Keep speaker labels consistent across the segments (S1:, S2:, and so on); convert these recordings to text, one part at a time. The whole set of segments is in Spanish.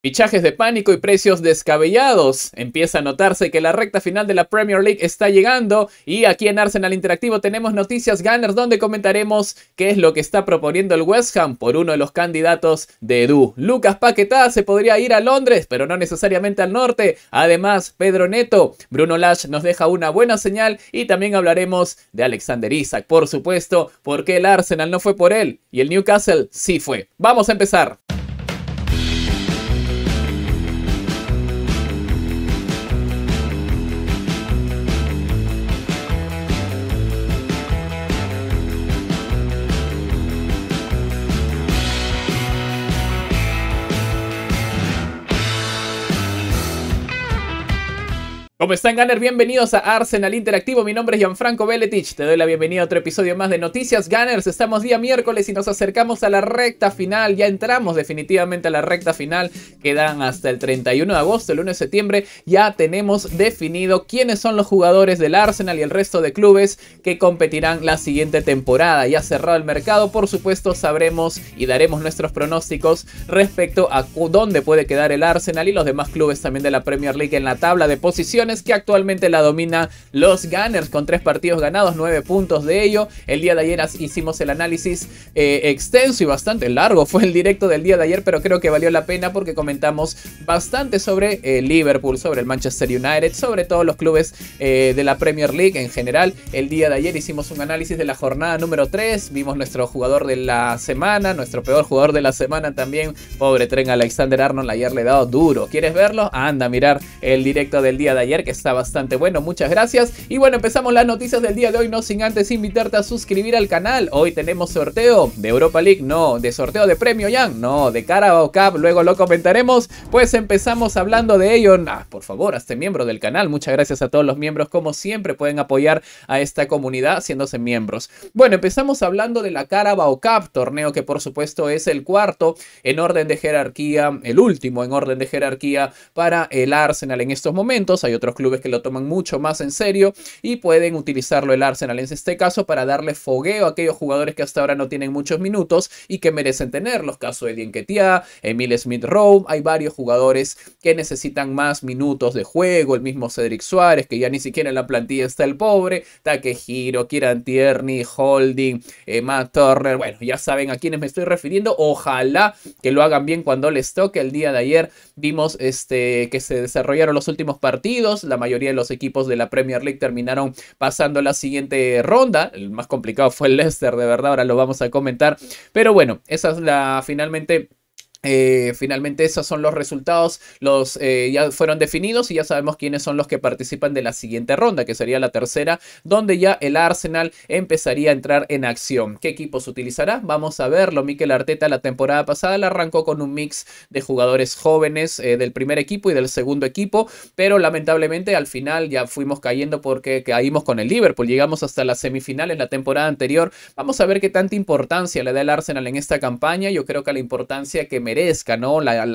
S1: Fichajes de pánico y precios descabellados. Empieza a notarse que la recta final de la Premier League está llegando y aquí en Arsenal Interactivo tenemos noticias Gunners donde comentaremos qué es lo que está proponiendo el West Ham por uno de los candidatos de Edu. Lucas Paquetá se podría ir a Londres, pero no necesariamente al norte. Además, Pedro Neto, Bruno Lash nos deja una buena señal y también hablaremos de Alexander Isaac, por supuesto, porque el Arsenal no fue por él y el Newcastle sí fue. Vamos a empezar. ¿Cómo están, Gunners? Bienvenidos a Arsenal Interactivo. Mi nombre es Gianfranco Beletich. Te doy la bienvenida a otro episodio más de Noticias Gunners. Estamos día miércoles y nos acercamos a la recta final. Ya entramos definitivamente a la recta final. Quedan hasta el 31 de agosto, el 1 de septiembre. Ya tenemos definido quiénes son los jugadores del Arsenal y el resto de clubes que competirán la siguiente temporada. Ya cerrado el mercado, por supuesto, sabremos y daremos nuestros pronósticos respecto a dónde puede quedar el Arsenal y los demás clubes también de la Premier League en la tabla de posiciones es que actualmente la domina los Gunners con tres partidos ganados, nueve puntos de ello. El día de ayer hicimos el análisis eh, extenso y bastante largo, fue el directo del día de ayer, pero creo que valió la pena porque comentamos bastante sobre eh, Liverpool, sobre el Manchester United, sobre todos los clubes eh, de la Premier League en general. El día de ayer hicimos un análisis de la jornada número 3, vimos nuestro jugador de la semana, nuestro peor jugador de la semana también, pobre tren Alexander Arnold, ayer le he dado duro. ¿Quieres verlo? Anda a mirar el directo del día de ayer que está bastante bueno. Muchas gracias. Y bueno, empezamos las noticias del día de hoy, no sin antes invitarte a suscribir al canal. Hoy tenemos sorteo de Europa League, no, de sorteo de Premio Yang, no, de Carabao Cup, luego lo comentaremos. Pues empezamos hablando de ello. Ah, por favor, hazte miembro del canal. Muchas gracias a todos los miembros, como siempre, pueden apoyar a esta comunidad haciéndose miembros. Bueno, empezamos hablando de la Carabao Cup, torneo que por supuesto es el cuarto en orden de jerarquía, el último en orden de jerarquía para el Arsenal en estos momentos. Hay otro los clubes que lo toman mucho más en serio y pueden utilizarlo el Arsenal en este caso para darle fogueo a aquellos jugadores que hasta ahora no tienen muchos minutos y que merecen tenerlos. casos de Dienketia Emil Smith Rowe, hay varios jugadores que necesitan más minutos de juego, el mismo Cedric Suárez, que ya ni siquiera en la plantilla está el pobre, Takehiro, Kieran Tierney, Holding, eh, Matt Turner, bueno, ya saben a quiénes me estoy refiriendo, ojalá que lo hagan bien cuando les toque. El día de ayer vimos este, que se desarrollaron los últimos partidos, la mayoría de los equipos de la Premier League terminaron pasando la siguiente ronda. El más complicado fue el Leicester, de verdad, ahora lo vamos a comentar. Pero bueno, esa es la finalmente eh, finalmente esos son los resultados, los eh, ya fueron definidos y ya sabemos quiénes son los que participan de la siguiente ronda, que sería la tercera, donde ya el Arsenal empezaría a entrar en acción. ¿Qué equipos utilizará? Vamos a verlo. Mikel Arteta la temporada pasada la arrancó con un mix de jugadores jóvenes eh, del primer equipo y del segundo equipo, pero lamentablemente al final ya fuimos cayendo porque caímos con el Liverpool, llegamos hasta la semifinal en la temporada anterior. Vamos a ver qué tanta importancia le da el Arsenal en esta campaña, yo creo que la importancia que merezca, ¿no? La,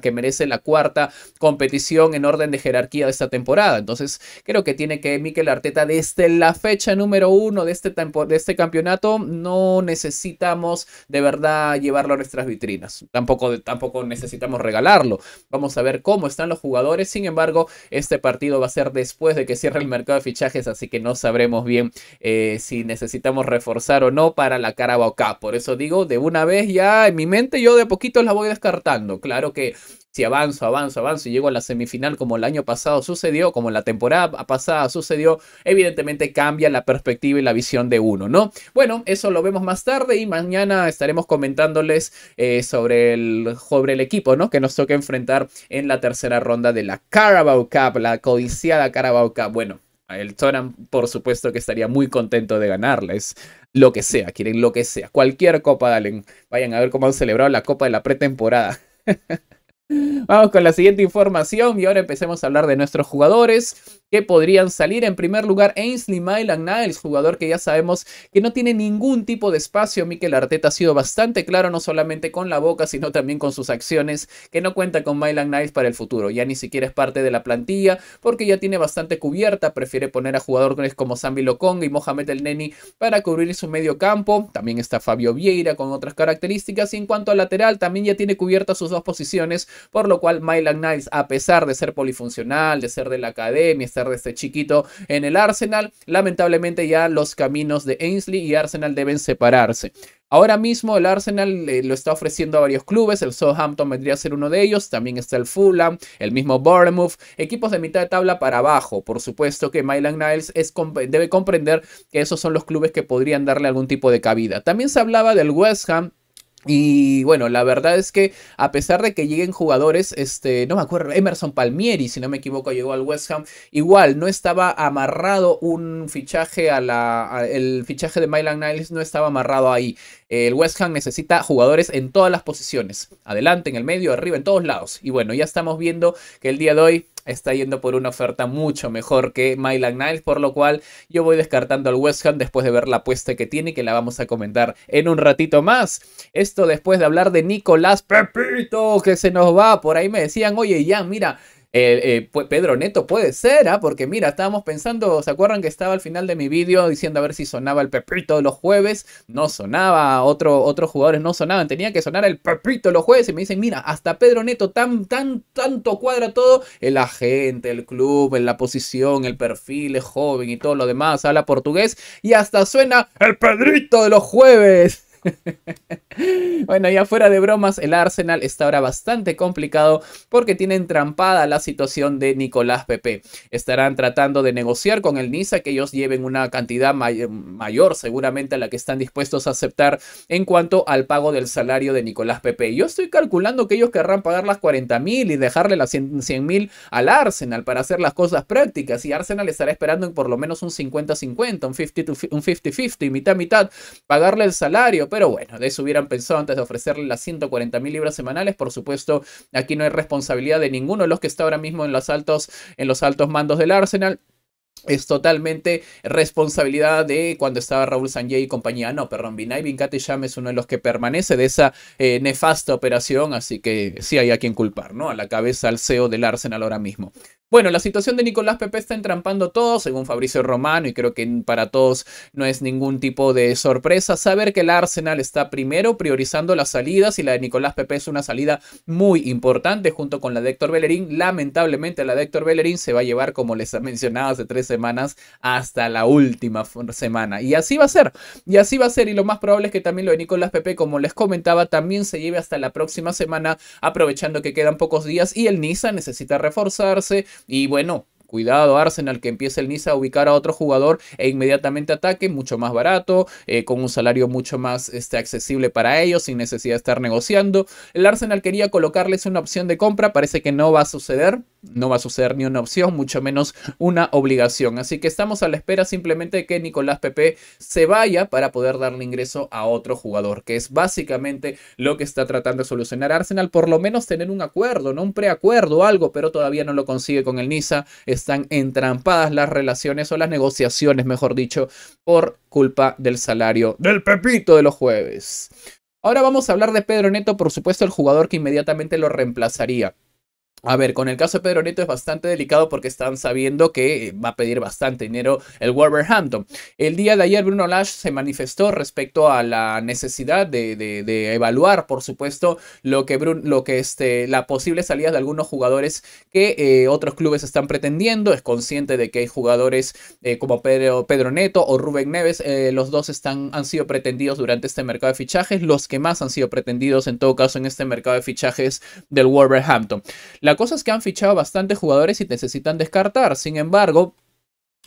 S1: que merece la cuarta competición en orden de jerarquía de esta temporada. Entonces, creo que tiene que Miquel Arteta desde la fecha número uno de este, de este campeonato, no necesitamos de verdad llevarlo a nuestras vitrinas. Tampoco, tampoco necesitamos regalarlo. Vamos a ver cómo están los jugadores. Sin embargo, este partido va a ser después de que cierre el mercado de fichajes, así que no sabremos bien eh, si necesitamos reforzar o no para la Carabao Cup. Por eso digo, de una vez ya en mi mente yo de poquito voy descartando. Claro que si avanzo, avanzo, avanzo y llego a la semifinal como el año pasado sucedió, como la temporada pasada sucedió, evidentemente cambia la perspectiva y la visión de uno, ¿no? Bueno, eso lo vemos más tarde y mañana estaremos comentándoles eh, sobre, el, sobre el equipo, ¿no? Que nos toca enfrentar en la tercera ronda de la Carabao Cup, la codiciada Carabao Cup. Bueno, el Toran, por supuesto que estaría muy contento de ganarles lo que sea, quieren lo que sea. Cualquier copa, dale. Vayan a ver cómo han celebrado la copa de la pretemporada. Vamos con la siguiente información y ahora empecemos a hablar de nuestros jugadores que podrían salir. En primer lugar, Ainsley Maitland Niles, jugador que ya sabemos que no tiene ningún tipo de espacio. Mikel Arteta ha sido bastante claro, no solamente con la boca, sino también con sus acciones, que no cuenta con Milan Niles para el futuro. Ya ni siquiera es parte de la plantilla, porque ya tiene bastante cubierta. Prefiere poner a jugadores como sammy Lokong y Mohamed El Neni para cubrir su medio campo. También está Fabio Vieira con otras características. Y en cuanto al lateral, también ya tiene cubiertas sus dos posiciones, por lo cual Maitland Niles, a pesar de ser polifuncional, de ser de la academia, está de este chiquito en el Arsenal. Lamentablemente ya los caminos de Ainsley y Arsenal deben separarse. Ahora mismo el Arsenal eh, lo está ofreciendo a varios clubes, el Southampton vendría a ser uno de ellos, también está el Fulham, el mismo Bournemouth, equipos de mitad de tabla para abajo. Por supuesto que Milan Niles debe comprender que esos son los clubes que podrían darle algún tipo de cabida. También se hablaba del West Ham y bueno, la verdad es que a pesar de que lleguen jugadores, este, no me acuerdo, Emerson Palmieri, si no me equivoco, llegó al West Ham, igual no estaba amarrado un fichaje a la, el fichaje de Milan Niles no estaba amarrado ahí. El West Ham necesita jugadores en todas las posiciones, adelante, en el medio, arriba, en todos lados. Y bueno, ya estamos viendo que el día de hoy está yendo por una oferta mucho mejor que milan Niles, por lo cual yo voy descartando al West Ham después de ver la apuesta que tiene, que la vamos a comentar en un ratito más. Esto después de hablar de Nicolás Pepito, que se nos va. Por ahí me decían, oye, ya mira, eh, eh, Pedro Neto puede ser, ¿ah? Porque mira, estábamos pensando, ¿se acuerdan que estaba al final de mi vídeo diciendo a ver si sonaba el Pepito los jueves? No sonaba, otro, otros jugadores no sonaban, tenía que sonar el Pepito los jueves y me dicen, mira, hasta Pedro Neto tan, tan, tanto cuadra todo, el agente, el club, la posición, el perfil, el joven y todo lo demás, habla portugués y hasta suena el Pedrito de los jueves. bueno, ya fuera de bromas, el Arsenal está ahora bastante complicado porque tienen trampada la situación de Nicolás Pepe. Estarán tratando de negociar con el NISA, que ellos lleven una cantidad mayor seguramente a la que están dispuestos a aceptar en cuanto al pago del salario de Nicolás Pepe. Yo estoy calculando que ellos querrán pagar las 40 mil y dejarle las 100 mil al Arsenal para hacer las cosas prácticas y Arsenal estará esperando en por lo menos un 50-50, un 50-50, un 50-50, mitad-mitad, pagarle el salario pero bueno, de eso hubieran pensado antes de ofrecerle las 140 mil libras semanales. Por supuesto, aquí no hay responsabilidad de ninguno de los que está ahora mismo en los altos, en los altos mandos del Arsenal. Es totalmente responsabilidad de cuando estaba Raúl Sanjay y compañía. Ah, no, perdón, y Vinkatesham es uno de los que permanece de esa eh, nefasta operación, así que sí hay a quien culpar, ¿no? A la cabeza al CEO del Arsenal ahora mismo. Bueno, la situación de Nicolás Pepe está entrampando todo, según Fabricio Romano, y creo que para todos no es ningún tipo de sorpresa saber que el Arsenal está primero priorizando las salidas y la de Nicolás Pepe es una salida muy importante junto con la de Héctor Bellerín. Lamentablemente la de Héctor Bellerín se va a llevar, como les mencionado hace tres semanas, hasta la última semana. Y así va a ser, y así va a ser, y lo más probable es que también lo de Nicolás Pepe, como les comentaba, también se lleve hasta la próxima semana, aprovechando que quedan pocos días y el Niza necesita reforzarse y bueno, Cuidado Arsenal que empiece el NISA a ubicar a otro jugador e inmediatamente ataque, mucho más barato, eh, con un salario mucho más este, accesible para ellos, sin necesidad de estar negociando. El Arsenal quería colocarles una opción de compra, parece que no va a suceder, no va a suceder ni una opción, mucho menos una obligación. Así que estamos a la espera simplemente de que Nicolás Pepe se vaya para poder darle ingreso a otro jugador, que es básicamente lo que está tratando de solucionar Arsenal, por lo menos tener un acuerdo, no un preacuerdo, algo, pero todavía no lo consigue con el NISA están entrampadas las relaciones o las negociaciones, mejor dicho, por culpa del salario del Pepito de los jueves. Ahora vamos a hablar de Pedro Neto, por supuesto el jugador que inmediatamente lo reemplazaría. A ver, con el caso de Pedro Neto es bastante delicado porque están sabiendo que eh, va a pedir bastante dinero el Wolverhampton. El día de ayer Bruno Lash se manifestó respecto a la necesidad de, evaluar, por supuesto, lo que, lo que este, la posible salida de algunos jugadores que eh, otros clubes están pretendiendo. Es consciente de que hay jugadores eh, como Pedro, Pedro, Neto o Rubén Neves. los dos están, han sido pretendidos durante este mercado de fichajes. Los que más han sido pretendidos en todo caso en este mercado de fichajes del Wolverhampton. La cosa es que han fichado bastantes jugadores y necesitan descartar. Sin embargo,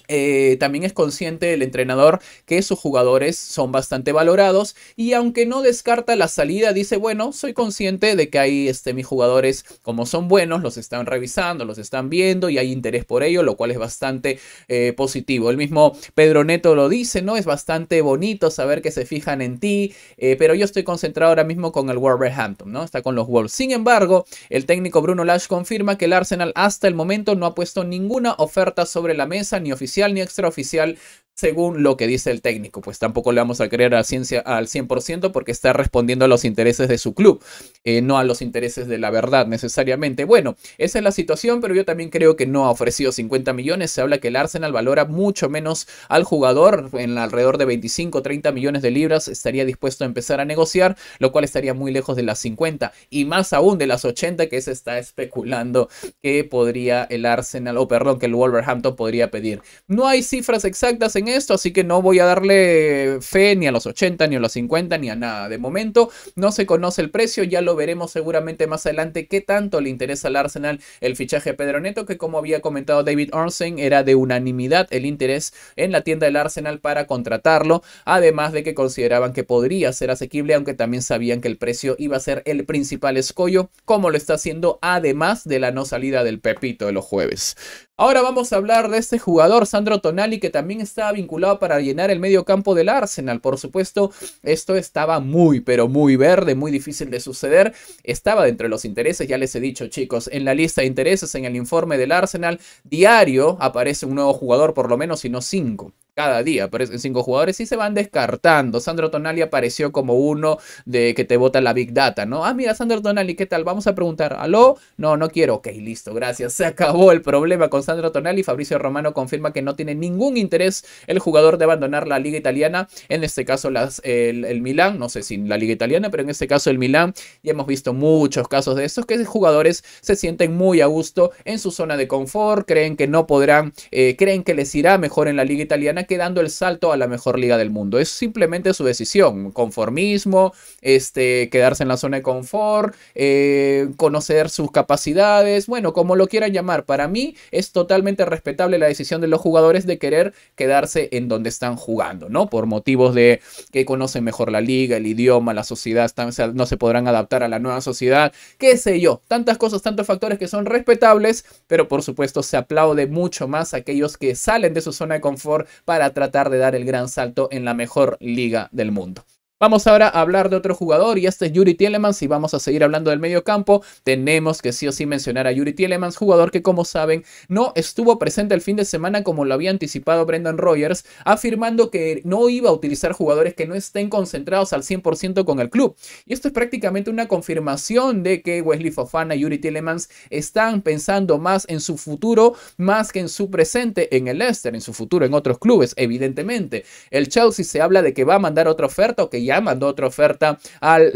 S1: eh, también es consciente el entrenador que sus jugadores son bastante valorados y aunque no descarta la salida, dice, bueno, soy consciente de que hay este, mis jugadores como son buenos, los están revisando, los están viendo y hay interés por ello, lo cual es bastante eh, positivo. El mismo Pedro Neto lo dice, ¿no? Es bastante bonito saber que se fijan en ti, eh, pero yo estoy concentrado ahora mismo con el Wolverhampton, ¿no? Está con los Wolves. Sin embargo, el técnico Bruno Lash confirma que el Arsenal hasta el momento no ha puesto ninguna oferta sobre la mesa ni oficialmente oficial ni extraoficial, según lo que dice el técnico. Pues tampoco le vamos a creer a ciencia al 100% porque está respondiendo a los intereses de su club, eh, no a los intereses de la verdad necesariamente. Bueno, esa es la situación, pero yo también creo que no ha ofrecido 50 millones. Se habla que el Arsenal valora mucho menos al jugador, en alrededor de 25 30 millones de libras estaría dispuesto a empezar a negociar, lo cual estaría muy lejos de las 50 y más aún de las 80 que se está especulando que podría el Arsenal, o perdón, que el Wolverhampton podría pedir. No hay cifras exactas en esto, así que no voy a darle fe ni a los 80, ni a los 50, ni a nada. De momento no se conoce el precio, ya lo veremos seguramente más adelante qué tanto le interesa al Arsenal el fichaje de Pedro Neto, que como había comentado David Ornstein, era de unanimidad el interés en la tienda del Arsenal para contratarlo, además de que consideraban que podría ser asequible, aunque también sabían que el precio iba a ser el principal escollo, como lo está haciendo además de la no salida del Pepito de los jueves. Ahora vamos a hablar de este jugador, Sandro Tonali, que también estaba vinculado para llenar el medio campo del Arsenal. Por supuesto, esto estaba muy, pero muy verde, muy difícil de suceder. Estaba dentro de los intereses, ya les he dicho, chicos, en la lista de intereses, en el informe del Arsenal, diario aparece un nuevo jugador, por lo menos, si no cinco cada día. Aparecen cinco jugadores y se van descartando. Sandro Tonali apareció como uno de que te vota la Big Data, ¿no? Ah, mira, Sandro Tonali, ¿qué tal? Vamos a preguntar, ¿aló? No, no quiero. Ok, listo, gracias. Se acabó el problema con Sandro Tonali. Fabricio Romano confirma que no tiene ningún interés el jugador de abandonar la liga italiana. En este caso, las, el, Milán, no sé si la liga italiana, pero en este caso el Milán. y hemos visto muchos casos de estos que jugadores se sienten muy a gusto en su zona de confort, creen que no podrán, eh, creen que les irá mejor en la liga italiana que quedando el salto a la mejor liga del mundo. Es simplemente su decisión, conformismo, este, quedarse en la zona de confort, eh, conocer sus capacidades, bueno, como lo quieran llamar. Para mí es totalmente respetable la decisión de los jugadores de querer quedarse en donde están jugando, ¿no? Por motivos de que conocen mejor la liga, el idioma, la sociedad, no se podrán adaptar a la nueva sociedad, qué sé yo, tantas cosas, tantos factores que son respetables, pero por supuesto se aplaude mucho más a aquellos que salen de su zona de confort para para tratar de dar el gran salto en la mejor liga del mundo. Vamos ahora a hablar de otro jugador y este es Yuri Tielemans y vamos a seguir hablando del medio campo. Tenemos que sí o sí mencionar a Yuri Tielemans, jugador que como saben no estuvo presente el fin de semana como lo había anticipado Brendan Rogers, afirmando que no iba a utilizar jugadores que no estén concentrados al 100% con el club. Y esto es prácticamente una confirmación de que Wesley Fofana y Yuri Tielemans están pensando más en su futuro más que en su presente en el Leicester, en su futuro en otros clubes, evidentemente. El Chelsea se habla de que va a mandar otra oferta o que ya mandó otra oferta al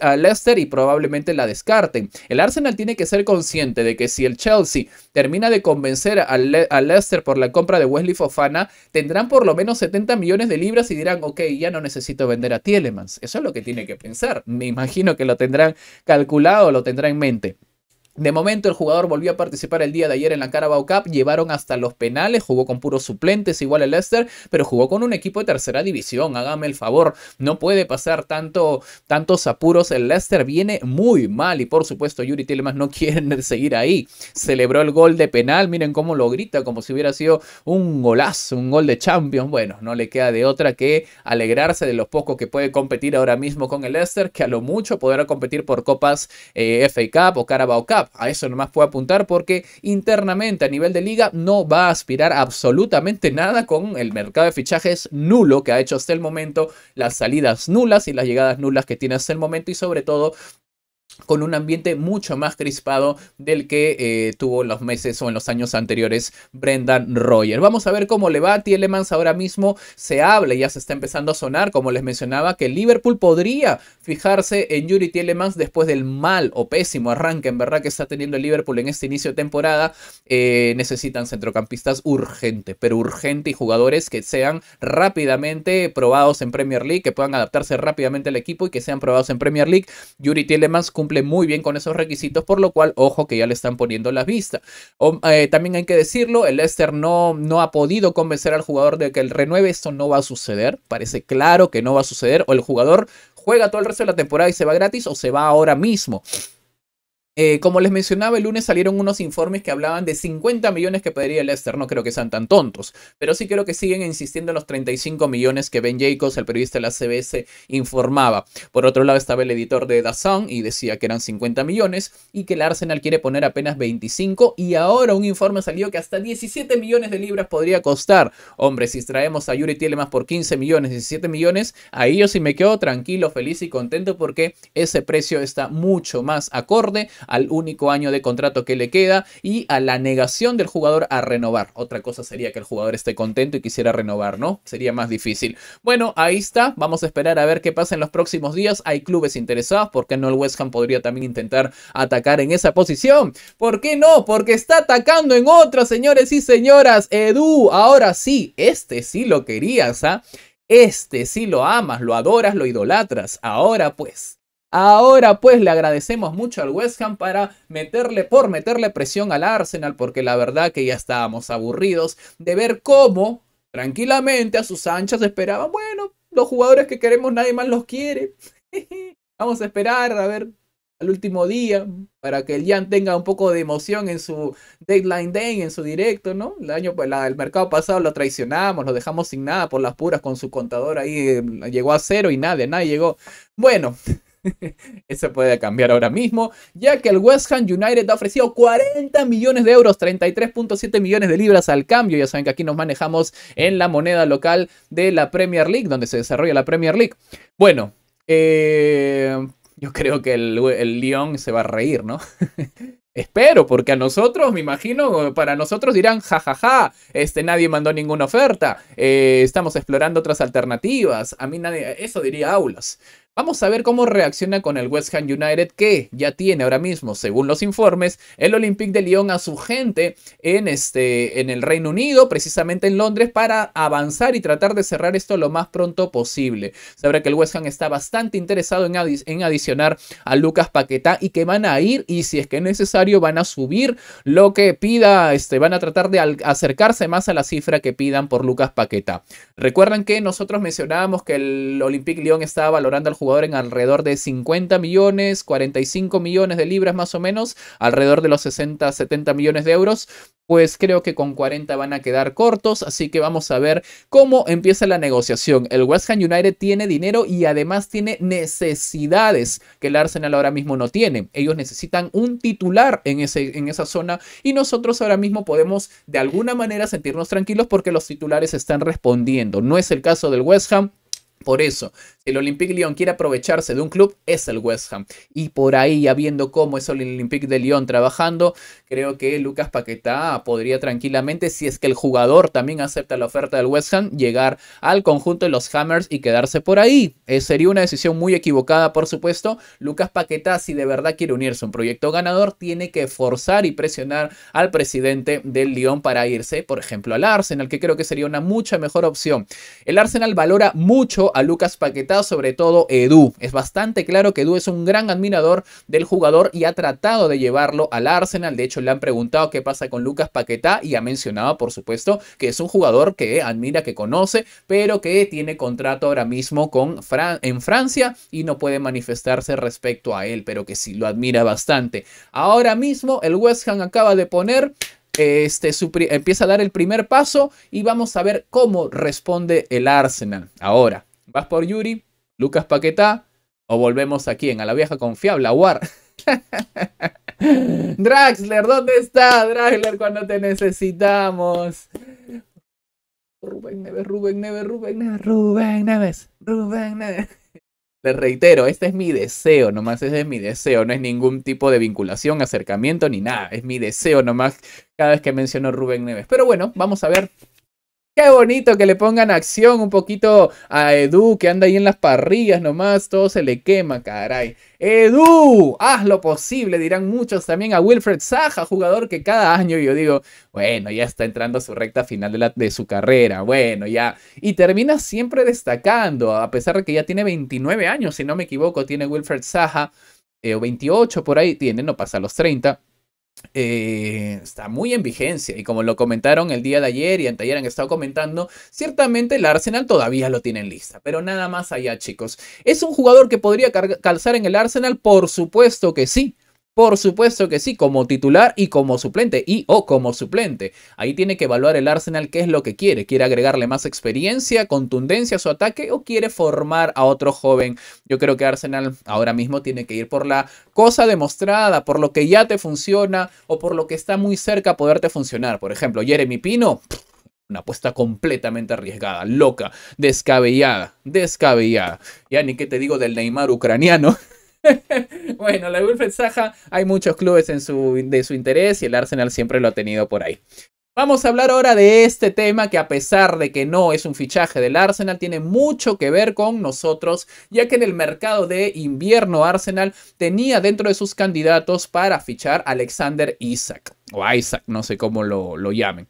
S1: a Leicester y probablemente la descarten. El Arsenal tiene que ser consciente de que si el Chelsea termina de convencer a, Leicester por la compra de Wesley Fofana, tendrán por lo menos 70 millones de libras y dirán, ok, ya no necesito vender a Tielemans. Eso es lo que tiene que pensar. Me imagino que lo tendrán calculado, lo tendrán en mente. De momento el jugador volvió a participar el día de ayer en la Carabao Cup, llevaron hasta los penales, jugó con puros suplentes igual el Leicester, pero jugó con un equipo de tercera división, hágame el favor, no puede pasar tanto, tantos apuros, el Leicester viene muy mal y por supuesto Yuri Tillman no quiere seguir ahí, celebró el gol de penal, miren cómo lo grita, como si hubiera sido un golazo, un gol de Champions, bueno, no le queda de otra que alegrarse de los pocos que puede competir ahora mismo con el Leicester, que a lo mucho podrá competir por copas eh, FA Cup o Carabao Cup, a eso nomás puedo apuntar porque internamente a nivel de liga no va a aspirar absolutamente nada con el mercado de fichajes nulo que ha hecho hasta el momento, las salidas nulas y las llegadas nulas que tiene hasta el momento y sobre todo con un ambiente mucho más crispado del que eh, tuvo en los meses o en los años anteriores Brendan Roger. Vamos a ver cómo le va a Tielemans ahora mismo. Se habla, y ya se está empezando a sonar, como les mencionaba, que Liverpool podría fijarse en Yuri Tielemans después del mal o pésimo arranque en verdad que está teniendo Liverpool en este inicio de temporada. Eh, necesitan centrocampistas urgente, pero urgente y jugadores que sean rápidamente probados en Premier League, que puedan adaptarse rápidamente al equipo y que sean probados en Premier League. Yuri Tielemans cumple muy bien con esos requisitos, por lo cual, ojo que ya le están poniendo las vista. Eh, también hay que decirlo, el Leicester no, no ha podido convencer al jugador de que el renueve, esto no va a suceder, parece claro que no va a suceder, o el jugador juega todo el resto de la temporada y se va gratis o se va ahora mismo. Eh, como les mencionaba, el lunes salieron unos informes que hablaban de 50 millones que pediría Lester. No creo que sean tan tontos, pero sí creo que siguen insistiendo en los 35 millones que Ben Jacobs, el periodista de la CBS, informaba. Por otro lado, estaba el editor de Sun y decía que eran 50 millones y que el Arsenal quiere poner apenas 25. Y ahora un informe salió que hasta 17 millones de libras podría costar. Hombre, si traemos a Yuri Tielemas por 15 millones, 17 millones, ahí yo sí me quedo tranquilo, feliz y contento porque ese precio está mucho más acorde al único año de contrato que le queda y a la negación del jugador a renovar. Otra cosa sería que el jugador esté contento y quisiera renovar, ¿no? Sería más difícil. Bueno, ahí está. Vamos a esperar a ver qué pasa en los próximos días. Hay clubes interesados. ¿Por qué no el West Ham podría también intentar atacar en esa posición? ¿Por qué no? Porque está atacando en otra, señores y señoras. Edu, ahora sí, este sí lo querías, ¿ah? Este sí lo amas, lo adoras, lo idolatras. Ahora pues, Ahora pues le agradecemos mucho al West Ham para meterle por meterle presión al Arsenal porque la verdad que ya estábamos aburridos de ver cómo tranquilamente a sus anchas esperaban, bueno, los jugadores que queremos nadie más los quiere. Vamos a esperar a ver al último día para que el Jan tenga un poco de emoción en su deadline day, en su directo, ¿no? El año pues, el mercado pasado lo traicionamos, lo dejamos sin nada por las puras con su contador ahí eh, llegó a cero y nadie, nadie llegó. Bueno, Eso puede cambiar ahora mismo, ya que el West Ham United ha ofrecido 40 millones de euros, 33.7 millones de libras al cambio. Ya saben que aquí nos manejamos en la moneda local de la Premier League, donde se desarrolla la Premier League. Bueno, eh, yo creo que el, León Lyon se va a reír, ¿no? Espero, porque a nosotros, me imagino, para nosotros dirán, jajaja, ja, ja, este, nadie mandó ninguna oferta, eh, estamos explorando otras alternativas, a mí nadie, eso diría Aulas. Vamos a ver cómo reacciona con el West Ham United que ya tiene ahora mismo, según los informes, el Olympique de Lyon a su gente en, este, en el Reino Unido, precisamente en Londres, para avanzar y tratar de cerrar esto lo más pronto posible. Sabrá que el West Ham está bastante interesado en, adicionar a Lucas Paquetá y que van a ir y si es que es necesario van a subir lo que pida, este, van a tratar de acercarse más a la cifra que pidan por Lucas Paquetá. Recuerdan que nosotros mencionábamos que el Olympique Lyon estaba valorando al jugador jugador en alrededor de 50 millones, 45 millones de libras más o menos, alrededor de los 60, 70 millones de euros, pues creo que con 40 van a quedar cortos, así que vamos a ver cómo empieza la negociación. El West Ham United tiene dinero y además tiene necesidades que el Arsenal ahora mismo no tiene. Ellos necesitan un titular en, ese, en esa zona y nosotros ahora mismo podemos de alguna manera sentirnos tranquilos porque los titulares están respondiendo. No es el caso del West Ham, por eso, si el Olympique Lyon quiere aprovecharse de un club, es el West Ham. Y por ahí, ya viendo cómo es el Olympique de Lyon trabajando, creo que Lucas Paquetá podría tranquilamente, si es que el jugador también acepta la oferta del West Ham, llegar al conjunto de los Hammers y quedarse por ahí. Eh, sería una decisión muy equivocada, por supuesto. Lucas Paquetá, si de verdad quiere unirse a un proyecto ganador, tiene que forzar y presionar al presidente del Lyon para irse, por ejemplo, al Arsenal, que creo que sería una mucha mejor opción. El Arsenal valora mucho a Lucas Paquetá, sobre todo Edu. Es bastante claro que Edu es un gran admirador del jugador y ha tratado de llevarlo al Arsenal. De hecho, le han preguntado qué pasa con Lucas Paquetá y ha mencionado, por supuesto, que es un jugador que admira, que conoce, pero que tiene contrato ahora mismo con en Francia y no puede manifestarse respecto a él, pero que sí lo admira bastante. Ahora mismo el West Ham acaba de poner este, empieza a dar el primer paso y vamos a ver cómo responde el Arsenal. Ahora, vas por Yuri, Lucas Paquetá, o volvemos aquí en A la vieja confiable, a War. Draxler, ¿dónde está Draxler cuando te necesitamos? Rubén Neves, Rubén Neves, Rubén Neves, Rubén Neves, Rubén Neves. Les reitero, este es mi deseo, nomás este es mi deseo, no es ningún tipo de vinculación, acercamiento ni nada, es mi deseo nomás cada vez que menciono Rubén Neves. Pero bueno, vamos a ver Qué bonito que le pongan acción un poquito a Edu, que anda ahí en las parrillas nomás, todo se le quema, caray. Edu, haz lo posible, dirán muchos también a Wilfred Saja, jugador que cada año yo digo, bueno, ya está entrando a su recta final de, su carrera, bueno, ya. Y termina siempre destacando, a pesar de que ya tiene 29 años, si no me equivoco, tiene Wilfred Saja, eh, o 28 por ahí tiene, no pasa los 30 eh, está muy en vigencia y como lo comentaron el día de ayer y anteayer han estado comentando, ciertamente el Arsenal todavía lo tiene en lista, pero nada más allá chicos. ¿Es un jugador que podría calzar en el Arsenal? Por supuesto que sí. Por supuesto que sí, como titular y como suplente y o como suplente. Ahí tiene que evaluar el Arsenal qué es lo que quiere. ¿Quiere agregarle más experiencia, contundencia a su ataque o quiere formar a otro joven? Yo creo que Arsenal ahora mismo tiene que ir por la cosa demostrada, por lo que ya te funciona o por lo que está muy cerca a poderte funcionar. Por ejemplo, Jeremy Pino, una apuesta completamente arriesgada, loca, descabellada, descabellada. Ya ni qué te digo del Neymar ucraniano. bueno, la Wilfred Saja, hay muchos clubes de su interés y el Arsenal siempre lo ha tenido por ahí. Vamos a hablar ahora de este tema que a pesar de que no es un fichaje del Arsenal, tiene mucho que ver con nosotros, ya que en el mercado de invierno Arsenal tenía dentro de sus candidatos para fichar Alexander Isaac, o Isaac, no sé cómo lo, lo llamen.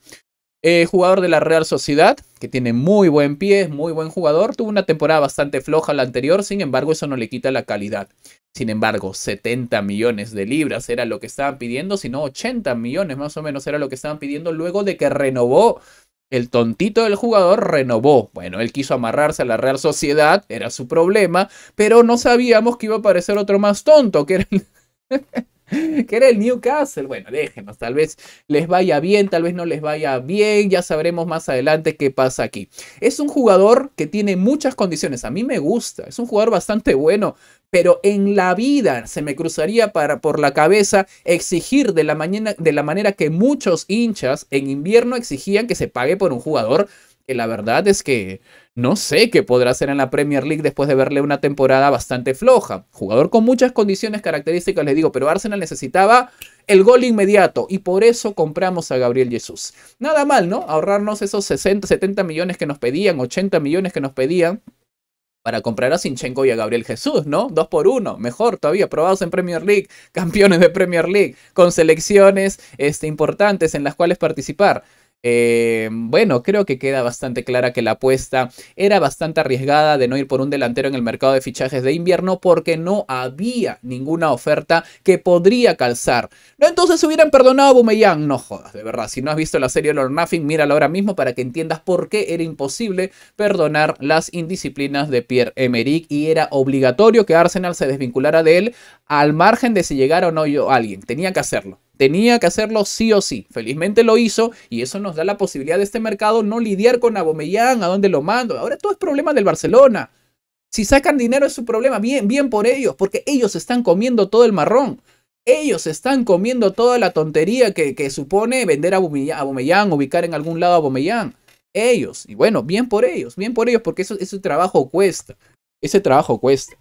S1: Eh, jugador de la Real Sociedad, que tiene muy buen pie, muy buen jugador. Tuvo una temporada bastante floja la anterior, sin embargo, eso no le quita la calidad. Sin embargo, 70 millones de libras era lo que estaban pidiendo, sino 80 millones más o menos era lo que estaban pidiendo luego de que renovó. El tontito del jugador renovó. Bueno, él quiso amarrarse a la Real Sociedad, era su problema, pero no sabíamos que iba a aparecer otro más tonto, que era el... que era el Newcastle. Bueno, déjenos, tal vez les vaya bien, tal vez no les vaya bien, ya sabremos más adelante qué pasa aquí. Es un jugador que tiene muchas condiciones, a mí me gusta, es un jugador bastante bueno, pero en la vida se me cruzaría para, por la cabeza exigir de la, mañana, de la manera que muchos hinchas en invierno exigían que se pague por un jugador, que la verdad es que no sé qué podrá hacer en la Premier League después de verle una temporada bastante floja. Jugador con muchas condiciones características, les digo, pero Arsenal necesitaba el gol inmediato y por eso compramos a Gabriel Jesús. Nada mal, ¿no? Ahorrarnos esos 60, 70 millones que nos pedían, 80 millones que nos pedían para comprar a Sinchenko y a Gabriel Jesús, ¿no? Dos por uno, mejor todavía, probados en Premier League, campeones de Premier League, con selecciones este, importantes en las cuales participar. Eh, bueno, creo que queda bastante clara que la apuesta era bastante arriesgada de no ir por un delantero en el mercado de fichajes de invierno porque no había ninguna oferta que podría calzar. No, entonces hubieran perdonado a Bumeyang. No jodas, de verdad. Si no has visto la serie Lord Nothing, mírala ahora mismo para que entiendas por qué era imposible perdonar las indisciplinas de Pierre Emerick y era obligatorio que Arsenal se desvinculara de él al margen de si llegara o no yo, alguien. Tenía que hacerlo. Tenía que hacerlo sí o sí. Felizmente lo hizo y eso nos da la posibilidad de este mercado no lidiar con Abomellán, a dónde lo mando. Ahora todo es problema del Barcelona. Si sacan dinero es su problema, bien, bien por ellos, porque ellos están comiendo todo el marrón. Ellos están comiendo toda la tontería que, supone vender a Abomellán, ubicar en algún lado a Abomellán. Ellos, y bueno, bien por ellos, bien por ellos, porque eso, ese trabajo cuesta. Ese trabajo cuesta.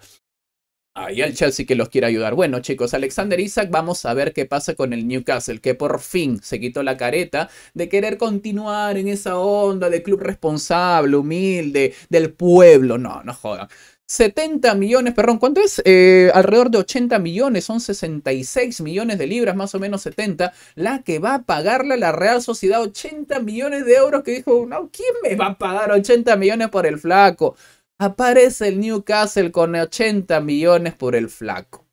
S1: Ahí el Chelsea que los quiere ayudar. Bueno, chicos, Alexander Isaac, vamos a ver qué pasa con el Newcastle, que por fin se quitó la careta de querer continuar en esa onda de club responsable, humilde, del pueblo. No, no jodan. 70 millones, perdón, ¿cuánto es? Eh, alrededor de 80 millones, son 66 millones de libras, más o menos 70, la que va a pagarle a la Real Sociedad 80 millones de euros que dijo, no, ¿quién me va a pagar 80 millones por el flaco? aparece el Newcastle con 80 millones por el flaco.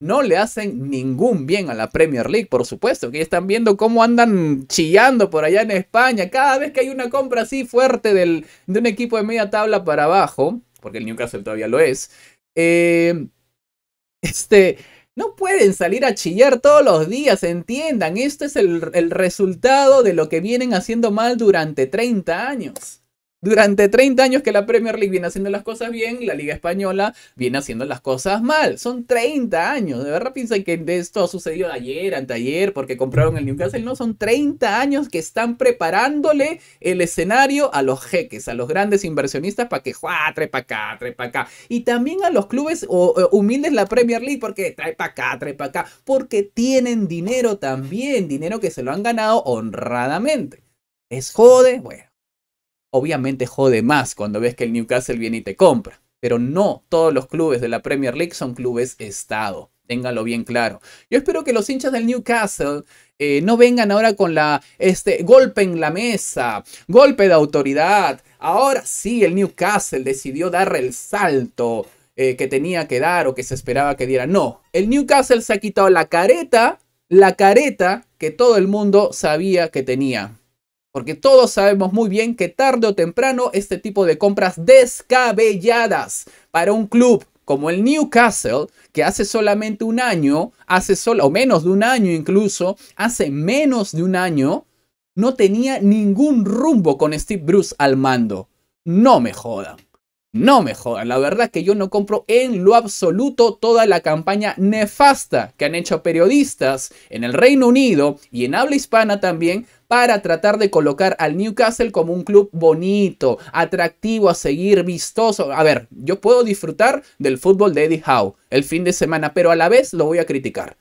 S1: No le hacen ningún bien a la Premier League, por supuesto, que están viendo cómo andan chillando por allá en España. Cada vez que hay una compra así fuerte de un equipo de media tabla para abajo, porque el Newcastle todavía lo es, eh, este, no pueden salir a chillar todos los días, entiendan, esto es el, el resultado de lo que vienen haciendo mal durante 30 años. Durante 30 años que la Premier League viene haciendo las cosas bien, la Liga Española viene haciendo las cosas mal. Son 30 años. ¿De verdad piensan que esto ha sucedido ayer, anteayer, porque compraron el Newcastle? No, son 30 años que están preparándole el escenario a los jeques, a los grandes inversionistas para que ¡juá! trepa acá, trepa acá. Y también a los clubes o, humildes la Premier League porque trepa acá, trepa acá. Porque tienen dinero también, dinero que se lo han ganado honradamente. ¿Es jode? Bueno obviamente jode más cuando ves que el Newcastle viene y te compra. Pero no todos los clubes de la Premier League son clubes Estado. Ténganlo bien claro. Yo espero que los hinchas del Newcastle eh, no vengan ahora con la este, golpe en la mesa, golpe de autoridad. Ahora sí, el Newcastle decidió dar el salto eh, que tenía que dar o que se esperaba que diera. No, el Newcastle se ha quitado la careta, la careta que todo el mundo sabía que tenía. Porque todos sabemos muy bien que tarde o temprano este tipo de compras descabelladas para un club como el Newcastle, que hace solamente un año, hace solo, o menos de un año incluso, hace menos de un año, no tenía ningún rumbo con Steve Bruce al mando. No me jodan. No me jodan, la verdad que yo no compro en lo absoluto toda la campaña nefasta que han hecho periodistas en el Reino Unido y en habla hispana también para tratar de colocar al Newcastle como un club bonito, atractivo a seguir, vistoso. A ver, yo puedo disfrutar del fútbol de Eddie Howe el fin de semana, pero a la vez lo voy a criticar.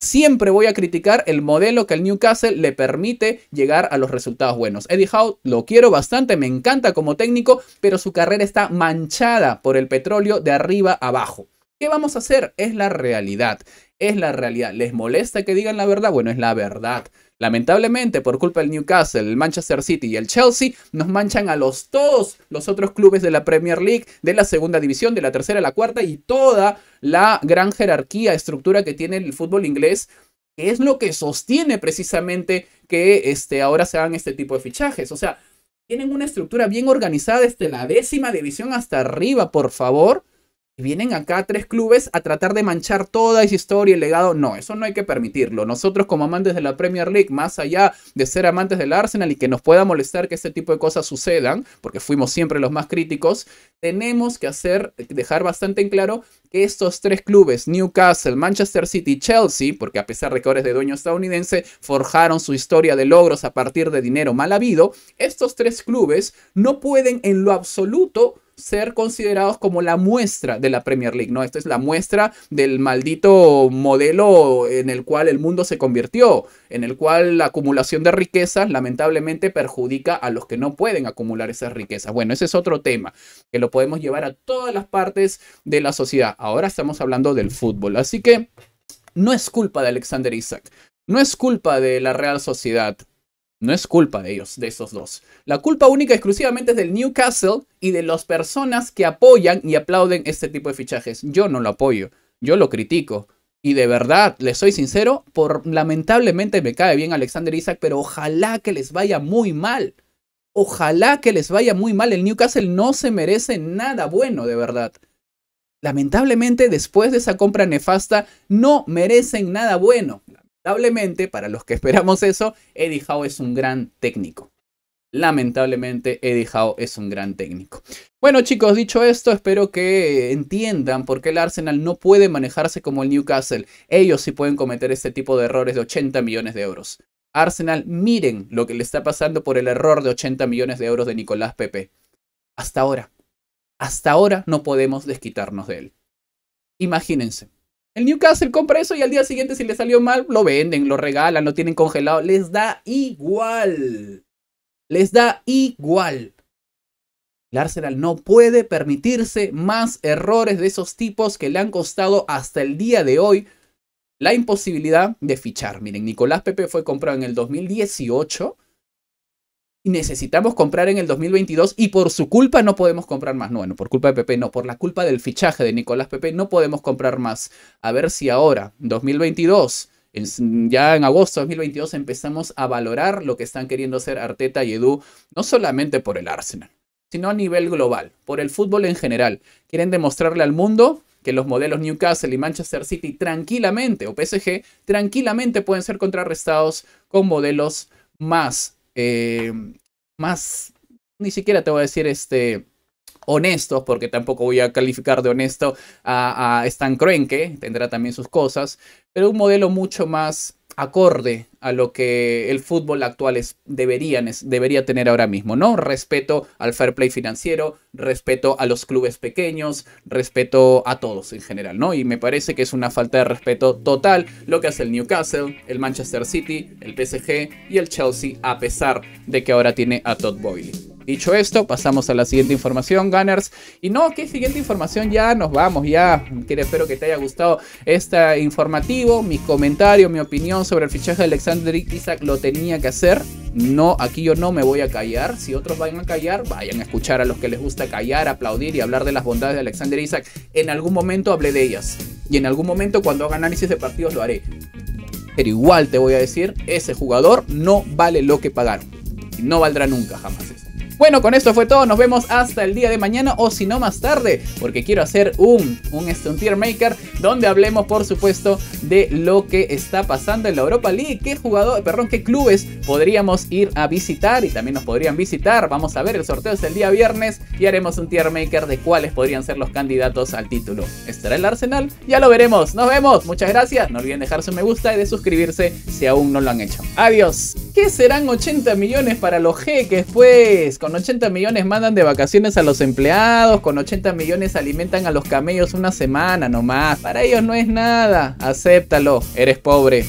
S1: Siempre voy a criticar el modelo que el Newcastle le permite llegar a los resultados buenos. Eddie Howe lo quiero bastante, me encanta como técnico, pero su carrera está manchada por el petróleo de arriba abajo. ¿Qué vamos a hacer? Es la realidad. Es la realidad. ¿Les molesta que digan la verdad? Bueno, es la verdad. Lamentablemente, por culpa del Newcastle, el Manchester City y el Chelsea, nos manchan a los dos los otros clubes de la Premier League, de la segunda división, de la tercera, la cuarta y toda la gran jerarquía, estructura que tiene el fútbol inglés, que es lo que sostiene precisamente que este, ahora se hagan este tipo de fichajes. O sea, tienen una estructura bien organizada desde la décima división hasta arriba, por favor y vienen acá tres clubes a tratar de manchar toda esa historia y legado. No, eso no hay que permitirlo. Nosotros como amantes de la Premier League, más allá de ser amantes del Arsenal y que nos pueda molestar que este tipo de cosas sucedan, porque fuimos siempre los más críticos, tenemos que hacer, dejar bastante en claro que estos tres clubes, Newcastle, Manchester City y Chelsea, porque a pesar de que ahora es de dueño estadounidense, forjaron su historia de logros a partir de dinero mal habido, estos tres clubes no pueden en lo absoluto ser considerados como la muestra de la Premier League, ¿no? Esta es la muestra del maldito modelo en el cual el mundo se convirtió, en el cual la acumulación de riquezas lamentablemente perjudica a los que no pueden acumular esas riquezas. Bueno, ese es otro tema que lo podemos llevar a todas las partes de la sociedad. Ahora estamos hablando del fútbol, así que no es culpa de Alexander Isaac. No es culpa de la Real Sociedad, no es culpa de ellos, de esos dos. La culpa única y exclusivamente es del Newcastle y de las personas que apoyan y aplauden este tipo de fichajes. Yo no lo apoyo, yo lo critico. Y de verdad, les soy sincero, por lamentablemente me cae bien Alexander Isaac, pero ojalá que les vaya muy mal. Ojalá que les vaya muy mal. El Newcastle no se merece nada bueno, de verdad. Lamentablemente, después de esa compra nefasta, no merecen nada bueno. Lamentablemente, para los que esperamos eso, Eddie Howe es un gran técnico. Lamentablemente, Eddie Howe es un gran técnico. Bueno, chicos, dicho esto, espero que entiendan por qué el Arsenal no puede manejarse como el Newcastle. Ellos sí pueden cometer este tipo de errores de 80 millones de euros. Arsenal, miren lo que le está pasando por el error de 80 millones de euros de Nicolás Pepe. Hasta ahora, hasta ahora no podemos desquitarnos de él. Imagínense, el Newcastle compra eso y al día siguiente si le salió mal, lo venden, lo regalan, lo tienen congelado. Les da igual. Les da igual. El Arsenal no puede permitirse más errores de esos tipos que le han costado hasta el día de hoy la imposibilidad de fichar. Miren, Nicolás Pepe fue comprado en el 2018 necesitamos comprar en el 2022 y por su culpa no podemos comprar más. No, bueno, por culpa de Pepe no, por la culpa del fichaje de Nicolás Pepe no podemos comprar más. A ver si ahora, 2022, ya en agosto de 2022 empezamos a valorar lo que están queriendo hacer Arteta y Edu, no solamente por el Arsenal, sino a nivel global, por el fútbol en general. Quieren demostrarle al mundo que los modelos Newcastle y Manchester City tranquilamente, o PSG, tranquilamente pueden ser contrarrestados con modelos más eh, más, ni siquiera te voy a decir este honesto porque tampoco voy a calificar de honesto a, a Stan Kroenke, tendrá también sus cosas, pero un modelo mucho más acorde a lo que el fútbol actual es, debería, debería tener ahora mismo, ¿no? Respeto al fair play financiero, respeto a los clubes pequeños, respeto a todos en general, ¿no? Y me parece que es una falta de respeto total lo que hace el Newcastle, el Manchester City, el PSG y el Chelsea, a pesar de que ahora tiene a Todd Boyle. Dicho esto, pasamos a la siguiente información, Gunners. Y no, qué siguiente información, ya nos vamos, ya. Espero que te haya gustado este informativo. mi comentario, mi opinión sobre el fichaje de Alexander Isaac lo tenía que hacer. No, aquí yo no me voy a callar. Si otros van a callar, vayan a escuchar a los que les gusta callar, aplaudir y hablar de las bondades de Alexander Isaac. En algún momento hablé de ellas. Y en algún momento cuando haga análisis de partidos lo haré. Pero igual te voy a decir, ese jugador no vale lo que pagaron. Y no valdrá nunca jamás. Bueno, con esto fue todo. Nos vemos hasta el día de mañana o si no más tarde, porque quiero hacer un, un, este, un tier maker donde hablemos, por supuesto, de lo que está pasando en la Europa League, qué jugador, perdón, qué clubes podríamos ir a visitar y también nos podrían visitar. Vamos a ver, el sorteo es el día viernes y haremos un tier maker de cuáles podrían ser los candidatos al título. ¿Estará el Arsenal? Ya lo veremos. Nos vemos. Muchas gracias. No olviden dejarse su me gusta y de suscribirse si aún no lo han hecho. Adiós. ¿Qué serán 80 millones para los jeques, pues? Con 80 millones mandan de vacaciones a los empleados, con 80 millones alimentan a los camellos una semana nomás. Para ellos no es nada. Acéptalo, eres pobre.